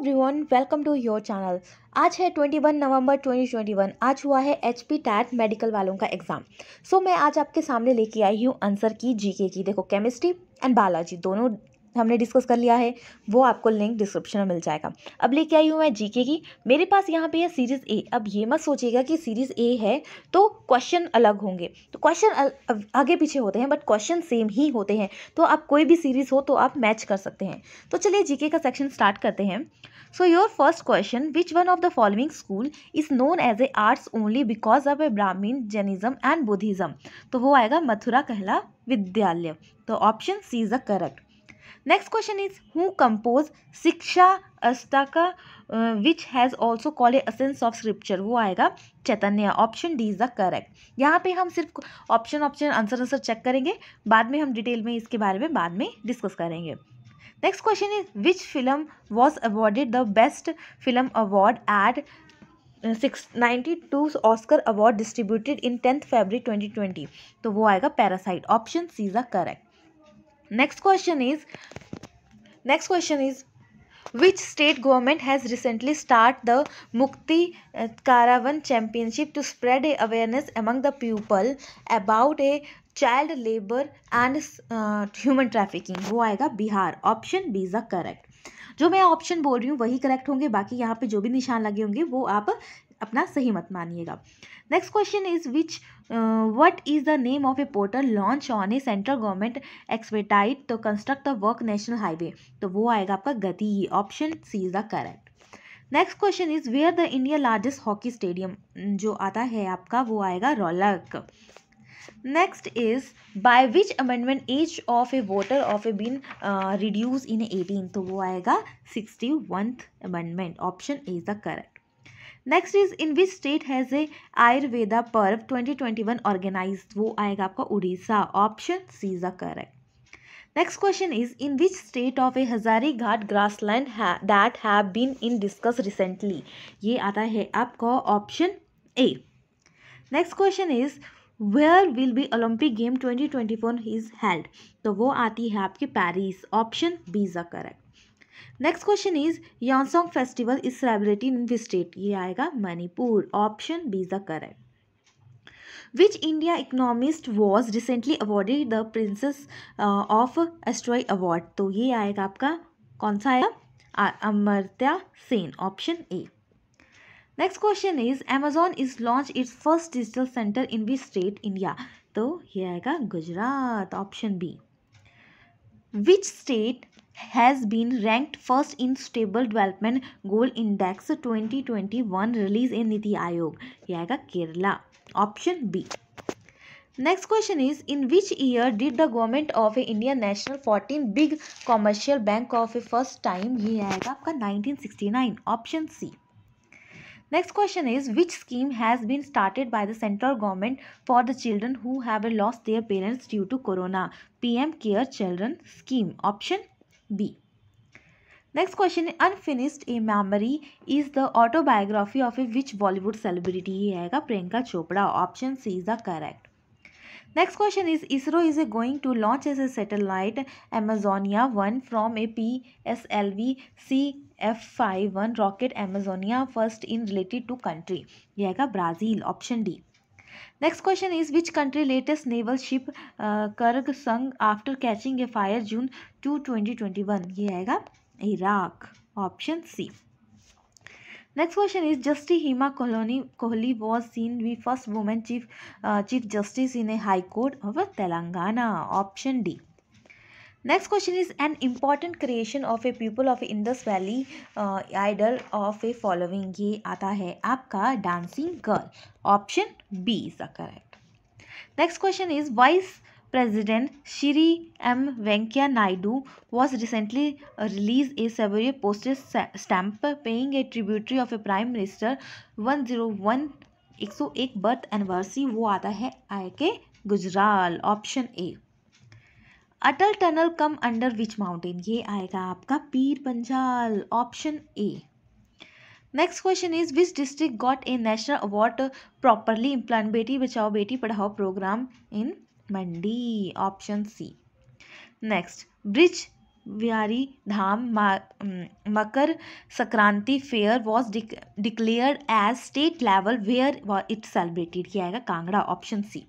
Everyone welcome to your channel आज है twenty one November one आज हुआ है एच पी टैट मेडिकल वालों का एग्ज़ाम सो so, मैं आज आपके सामने लेके आई हूँ आंसर की जीके की देखो केमिस्ट्री एंड बायोलॉजी दोनों हमने डिस्कस कर लिया है वो आपको लिंक डिस्क्रिप्शन में मिल जाएगा अब लेके आई हूँ मैं जीके की मेरे पास यहाँ पे है सीरीज़ ए अब ये मत सोचिएगा कि सीरीज़ ए है तो क्वेश्चन अलग होंगे तो क्वेश्चन आगे पीछे होते हैं बट क्वेश्चन सेम ही होते हैं तो आप कोई भी सीरीज़ हो तो आप मैच कर सकते हैं तो चलिए जी का सेक्शन स्टार्ट करते हैं so your first question which one of the following school is known as a arts only because of a Brahmin Jainism and Buddhism तो वो आएगा मथुरा कहला विद्यालय तो option C is a correct next question is who compose शिक्षा का which has also call a essence of scripture वो आएगा Chaitanya option D is the correct यहाँ पे हम सिर्फ option option answer answer check करेंगे बाद में हम डिटेल में इसके बारे में बाद में डिस्कस करेंगे next question is which film was awarded the best film award at six ninety two Oscar award distributed in tenth February twenty twenty तो वो आएगा Parasite option C is the correct next question is next question is which state government has recently start the Mukti caravan championship to spread a awareness among the people about a child labour and human trafficking वो आएगा Bihar option B is a correct जो मैं option बोल रही हूँ वही correct होंगे बाकी यहाँ पे जो भी निशान लगे होंगे वो आप अपना सही मत मानिएगा next question is which what is the name of a portal launch on a central government expedite to construct the work national highway तो वो आएगा आपका गति ही option C is the correct next question is where the India largest hockey stadium जो आता है आपका वो आएगा Rourkela next is by which amendment age of a voter of a been reduce in eighteen तो वो आएगा सिक्सटी वंथ amendment option is the correct next is in which state has a Ayurveda Parv 2021 organise वो आएगा आपका Orissa option C is correct next question is in which state of a Hazari Ghat grassland that have been in discuss recently ये आता है आपका option A next question is where will be Olympic game 2024 is held तो वो आती है आपकी Paris option B is correct next question is Yaosang festival is celebrated in which state ये आएगा Manipur option B is the correct which india economist was recently awarded the princess uh, of asteroid award तो ये आएगा आपका कौन सा आएगा Amartya Sen option A next question is Amazon is launch its first digital centre in which state India तो ये आएगा Gujarat option B which state has been ranked first in Stable Development Goal Index 2021 release in Niti Aayog. Yaga Kerala. Option B. Next question is In which year did the government of India national 14 big commercial bank of a first time? ये आएगा 1969 option C. Next question is which scheme has been started by the central government for the children who have lost their parents due to corona? PM Care Children Scheme option B Next question unfinished a memory is the autobiography of a which Bollywood celebrity ही आएगा Priyanka Chopra option C is the correct next question is ISRO is a going to launch as a satellite Amazonia one from a P S L V C F five one rocket Amazonia first in related to country यह आएगा Brazil option D next question is which country latest naval ship Kharg sank after catching a fire June two twenty twenty one ये आएगा Iraq option C next question is justice Hima कोहलोनी Kohli was seen the first women chief chief justice in a high court of Telangana option D next question is an important creation of a pupil of indus valley uh, idol of a following ये आता है आपका dancing girl option b is the correct next question is vice President Shri M. Venkaya Naidu was recently released a several postage stamp paying a tributary of a Prime Minister 101 101 birth anniversary वो आता है I K Gujral option A Atal tunnel come under which mountain ये आएगा आपका Pir Panjal option A next question is which district got a national award properly implement Beti Bachao Beti Padhao programme in Mandi option C next Brij Bihari Dham Makar Sankranti fair was declare as state level where it celebrated किया जाएगा Kangra option C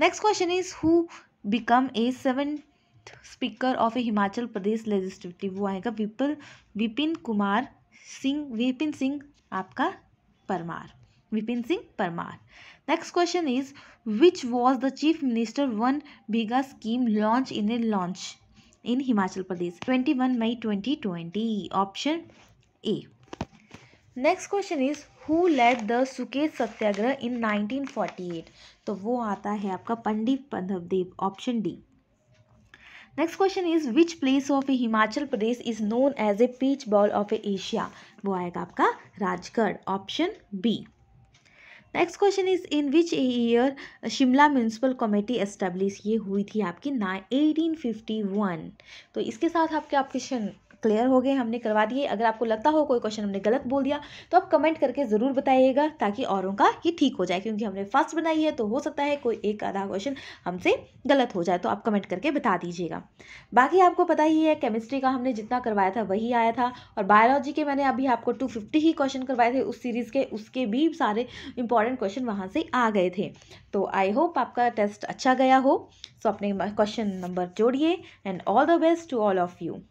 next question is who become a seventh speaker of a Himachal Pradesh legislative वो आएगा विपुल विपिन कुमार सिंह विपिन सिंह आपका Parmar Vipin Singh Parmar next question is which was the chief minister one bigha scheme launch in a launch in Himachal Pradesh twenty one May twenty twenty option A next question is who let the Suket Satyagraha in 1948 तो वो आता है आपका Pandit Dev option D next question is which place of a Himachal Pradesh is known as a peach bowl of a Asia वो आएगा आपका Rajgarh option B next question is in which year Shimla municipal committee establish ये हुई थी आपकी ना एटीन फिफ्टी वन तो इसके साथ आपके क्वेश्चन क्लियर हो गए हमने करवा दिए अगर आपको लगता हो कोई क्वेश्चन हमने गलत बोल दिया तो आप कमेंट करके ज़रूर बताइएगा ताकि औरों का ही ठीक हो जाए क्योंकि हमने फर्स्ट बनाई है तो हो सकता है कोई एक आधा क्वेश्चन हमसे गलत हो जाए तो आप कमेंट करके बता दीजिएगा बाकी आपको पता ही है केमिस्ट्री का हमने जितना करवाया था वही आया था और बायोलॉजी के मैंने अभी आपको टू ही क्वेश्चन करवाए थे उस सीरीज़ के उसके भी सारे इंपॉर्टेंट क्वेश्चन वहाँ से आ गए थे तो आई होप आपका टेस्ट अच्छा गया हो सो तो अपने क्वेश्चन नंबर जोड़िए and all the best to all of you